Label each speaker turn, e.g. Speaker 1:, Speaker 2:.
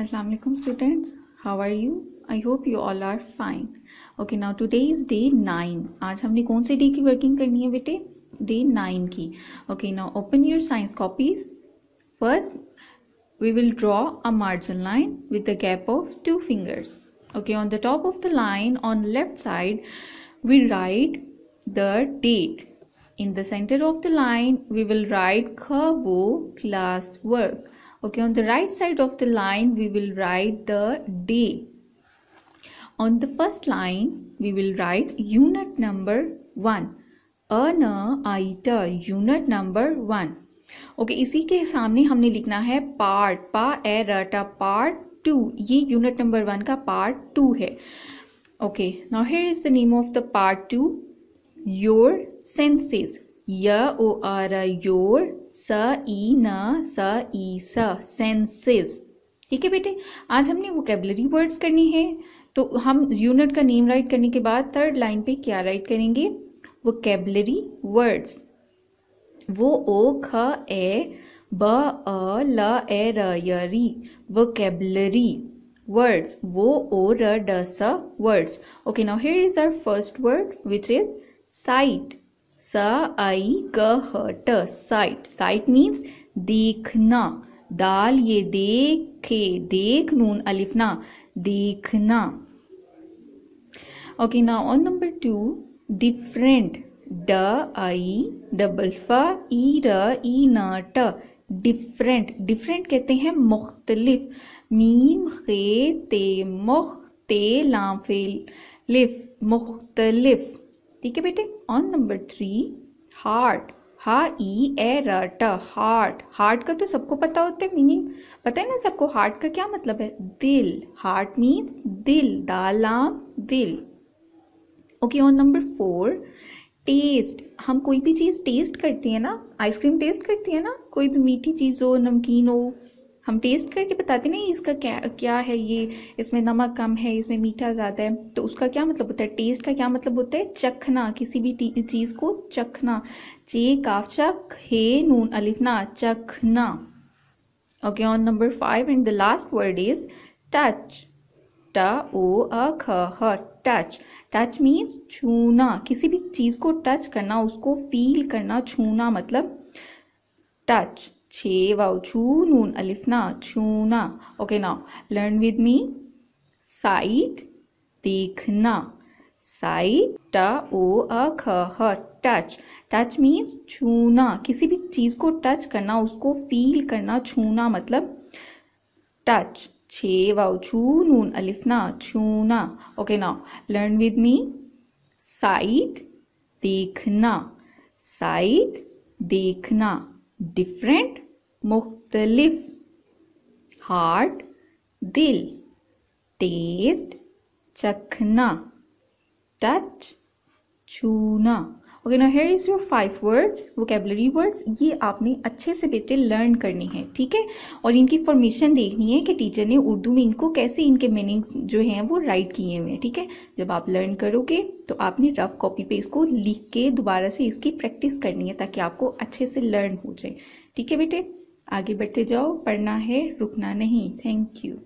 Speaker 1: Assalamualaikum students how are you I hope you all are fine okay now today is day 9 आज हमने कौन से day की working करनी है बेटे डे 9 की okay now open your science copies first we will draw a margin line with a gap of two fingers okay on the top of the line on left side we write the date in the center of the line we will write Khabo class work okay on the right side of the line we will write the day on the first line we will write unit number 1 an iter unit number 1 okay okay, इसी के सामने हमने लिखना है part पा ए रटा part two ये यूनिट नंबर वन का पार्ट टू है okay now here is the name of the part two your senses य ओ आर योर स ई न स ई स सेंसेस ठीक है बेटे आज हमने वोकेबलरी वर्ड्स करनी है तो हम यूनिट का नेम राइट करने के बाद थर्ड लाइन पे क्या राइट करेंगे वोकेबलरी वर्ड्स वो ओ ख ए ब अ ल ए र य री वोकेबलरी वर्ड्स वो ओ र ड स words okay now here is our first word which is sight सा आई क ह ट साइट साइट मीन्स देखना दाल ये देखे देख नून अलिफ ना देखना ओके ना ऑन नंबर टू डिफरेंट ड आई डबल फ ई र ई न ट डिफरेंट डिफरेंट कहते हैं मुख्तलिफ मीम खे ते मुख ते लाफे लिफ मुख्तलिफ ठीक है बेटे ऑन नंबर थ्री हार्ट हा ई ए र ट हार्ट हार्ट का तो सबको पता होता है मीनिंग पता है ना सबको हार्ट का क्या मतलब है दिल हार्ट मीन्स दिल दालाम दिल okay on number four test हम कोई भी चीज़ टेस्ट करती है ना आइसक्रीम टेस्ट करती है ना कोई भी मीठी चीज़ हो नमकीन हो हम टेस्ट करके बताते नहीं इसका क्या क्या है ये इसमें नमक कम है इसमें मीठा ज़्यादा है तो उसका क्या मतलब होता है टेस्ट का क्या मतलब होता है चखना किसी भी चीज़ को चखना चे काफ चख हे नून अलिफना चखना okay on number five and the last word is touch ट ओ अ ख ह टच टच मीन्स छूना किसी भी चीज़ को टच करना उसको फील करना छूना मतलब टच Che wow नून अलिफ ना na ओके ना लर्न विद मी साइट देखना साइट टा ओ अ a kh touch touch means छूना किसी भी चीज़ को टच करना उसको फील करना छूना मतलब टच छे वाव छू नून अलिफना छूना okay now learn with me sight देखना साइट देखना डिफरेंट मुख्तलिफ हार्ट दिल टेस्ट चखना टच छूना okay no here is your five words vocabulary words ये आपने अच्छे से बेटे लर्न करनी है ठीक है और इनकी फॉर्मेशन देखनी है कि टीचर ने उर्दू में इनको कैसे इनके मीनिंग्स जो हैं वो राइट किए हुए हैं ठीक है जब आप लर्न करोगे तो आपने रफ कॉपी पे इसको लिख के दोबारा से इसकी प्रैक्टिस करनी है ताकि आपको अच्छे से लर्न हो जाए ठीक है बेटे आगे बढ़ते जाओ पढ़ना है रुकना नहीं थैंक यू